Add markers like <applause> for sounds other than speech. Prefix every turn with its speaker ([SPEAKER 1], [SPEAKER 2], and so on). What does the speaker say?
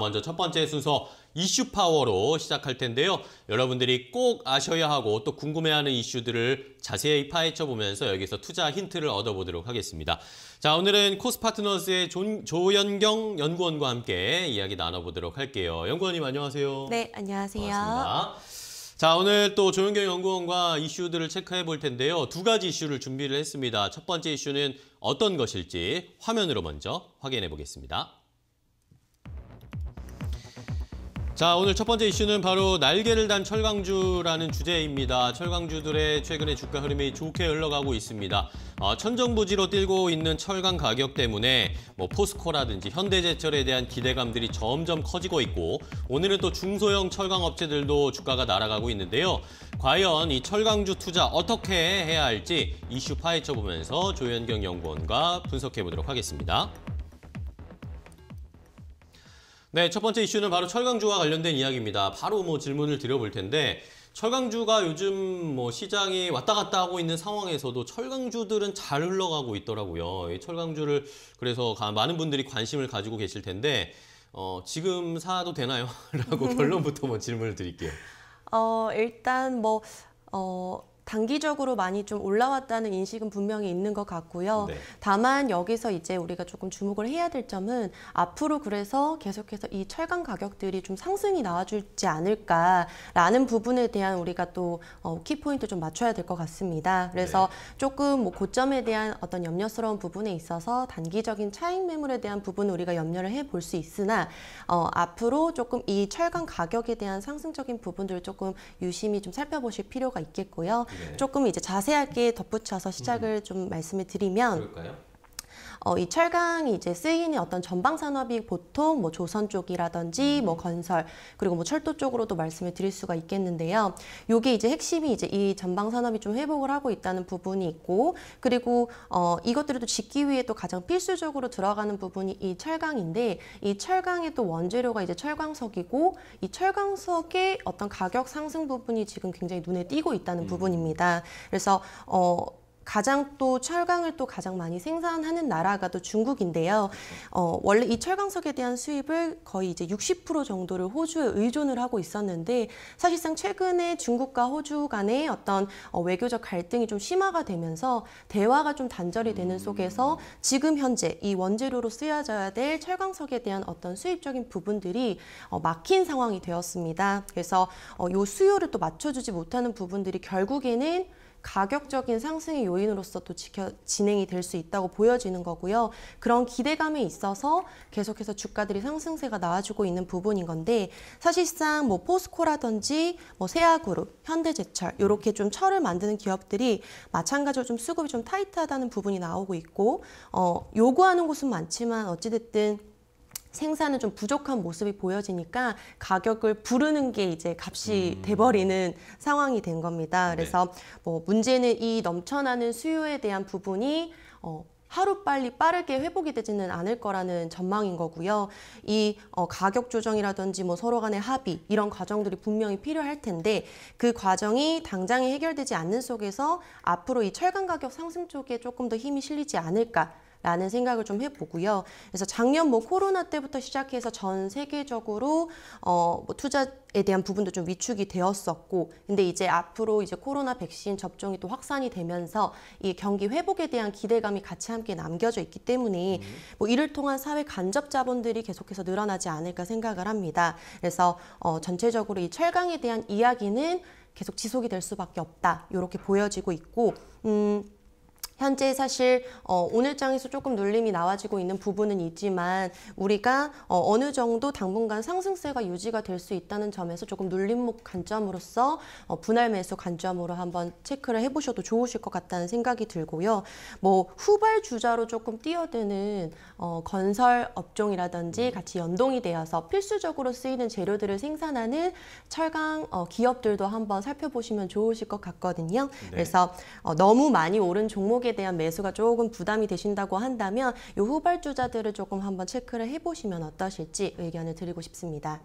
[SPEAKER 1] 먼저 첫 번째 순서 이슈 파워로 시작할 텐데요. 여러분들이 꼭 아셔야 하고 또 궁금해하는 이슈들을 자세히 파헤쳐 보면서 여기서 투자 힌트를 얻어보도록 하겠습니다. 자 오늘은 코스파트너스의 존, 조연경 연구원과 함께 이야기 나눠보도록 할게요. 연구원님 안녕하세요.
[SPEAKER 2] 네, 안녕하세요. 반갑습니다.
[SPEAKER 1] 자 오늘 또 조연경 연구원과 이슈들을 체크해 볼 텐데요. 두 가지 이슈를 준비를 했습니다. 첫 번째 이슈는 어떤 것일지 화면으로 먼저 확인해 보겠습니다. 자, 오늘 첫 번째 이슈는 바로 날개를 단 철강주라는 주제입니다. 철강주들의 최근의 주가 흐름이 좋게 흘러가고 있습니다. 어, 천정부지로 뛰고 있는 철강 가격 때문에 뭐 포스코라든지 현대제철에 대한 기대감들이 점점 커지고 있고 오늘은 또 중소형 철강 업체들도 주가가 날아가고 있는데요. 과연 이 철강주 투자 어떻게 해야 할지 이슈 파헤쳐 보면서 조현경 연구원과 분석해 보도록 하겠습니다. 네, 첫 번째 이슈는 바로 철강주와 관련된 이야기입니다. 바로 뭐 질문을 드려볼 텐데 철강주가 요즘 뭐 시장이 왔다 갔다 하고 있는 상황에서도 철강주들은 잘 흘러가고 있더라고요. 이 철강주를 그래서 많은 분들이 관심을 가지고 계실 텐데 어, 지금 사도 되나요? <laughs> 라고 <laughs> 결론부터 뭐 질문을 드릴게요.
[SPEAKER 2] 어, 일단 뭐 어, 단기적으로 많이 좀 올라왔다는 인식은 분명히 있는 것 같고요. 네. 다만 여기서 이제 우리가 조금 주목을 해야 될 점은 앞으로 그래서 계속해서 이 철강 가격들이 좀 상승이 나와주지 않을까라는 부분에 대한 우리가 또 어, 키포인트 좀 맞춰야 될 것 같습니다. 그래서 네. 조금 뭐 고점에 대한 어떤 염려스러운 부분에 있어서 단기적인 차익 매물에 대한 부분 우리가 염려를 해 볼 수 있으나 어, 앞으로 조금 이 철강 가격에 대한 상승적인 부분들을 조금 유심히 좀 살펴보실 필요가 있겠고요. 네. 조금 이제 자세하게 덧붙여서 시작을 좀 말씀을 드리면 그럴까요? 어, 이 철강이 이제 쓰이는 어떤 전방 산업이 보통 뭐 조선 쪽이라든지 음. 뭐 건설 그리고 뭐 철도 쪽으로도 말씀을 드릴 수가 있겠는데요. 요게 이제 핵심이 이제 이 전방 산업이 좀 회복을 하고 있다는 부분이 있고 그리고 어, 이것들을 또 짓기 위해 또 가장 필수적으로 들어가는 부분이 이 철강인데 이 철강의 또 원재료가 이제 철광석이고 이 철광석의 어떤 가격 상승 부분이 지금 굉장히 눈에 띄고 있다는 음. 부분입니다. 그래서 어 가장 또 철강을 또 가장 많이 생산하는 나라가 또 중국인데요. 어, 원래 이 철강석에 대한 수입을 거의 이제 60% 정도를 호주에 의존을 하고 있었는데 사실상 최근에 중국과 호주 간의 어떤 어, 외교적 갈등이 좀 심화가 되면서 대화가 좀 단절이 되는 속에서 지금 현재 이 원재료로 쓰여져야 될 철강석에 대한 어떤 수입적인 부분들이 어, 막힌 상황이 되었습니다. 그래서 어, 요 수요를 또 맞춰주지 못하는 부분들이 결국에는 가격적인 상승의 요인으로서 또 지켜, 진행이 될 수 있다고 보여지는 거고요. 그런 기대감에 있어서 계속해서 주가들이 상승세가 나와주고 있는 부분인 건데 사실상 뭐 포스코라든지 뭐 세아그룹, 현대제철 이렇게 좀 철을 만드는 기업들이 마찬가지로 좀 수급이 좀 타이트하다는 부분이 나오고 있고 어, 요구하는 곳은 많지만 어찌됐든 생산은 좀 부족한 모습이 보여지니까 가격을 부르는 게 이제 값이 음. 돼버리는 상황이 된 겁니다. 네. 그래서 네. 뭐 문제는 이 넘쳐나는 수요에 대한 부분이 어, 하루빨리 빠르게 회복이 되지는 않을 거라는 전망인 거고요. 이 어, 가격 조정이라든지 뭐 서로 간의 합의 이런 과정들이 분명히 필요할 텐데 그 과정이 당장에 해결되지 않는 속에서 앞으로 이 철강 가격 상승 쪽에 조금 더 힘이 실리지 않을까 라는 생각을 좀 해보고요. 그래서 작년 뭐 코로나 때부터 시작해서 전 세계적으로 어, 뭐 투자에 대한 부분도 좀 위축이 되었었고, 근데 이제 앞으로 이제 코로나 백신 접종이 또 확산이 되면서 이 경기 회복에 대한 기대감이 같이 함께 남겨져 있기 때문에 음. 뭐 이를 통한 사회 간접 자본들이 계속해서 늘어나지 않을까 생각을 합니다. 그래서 어, 전체적으로 이 철강에 대한 이야기는 계속 지속이 될 수밖에 없다. 이렇게 보여지고 있고, 음. 현재 사실 어, 오늘장에서 조금 눌림이 나와지고 있는 부분은 있지만 우리가 어, 어느 정도 당분간 상승세가 유지가 될 수 있다는 점에서 조금 눌림목 관점으로서 어, 분할 매수 관점으로 한번 체크를 해보셔도 좋으실 것 같다는 생각이 들고요. 뭐 후발 주자로 조금 뛰어드는 어, 건설 업종이라든지 음. 같이 연동이 되어서 필수적으로 쓰이는 재료들을 생산하는 철강 어, 기업들도 한번 살펴보시면 좋으실 것 같거든요. 네. 그래서 어, 너무 많이 오른 종목에 주식에 대한 매수가 조금 부담이 되신다고 한다면 이 후발주자들을 조금 한번 체크를 해보시면 어떠실지 의견을 드리고 싶습니다.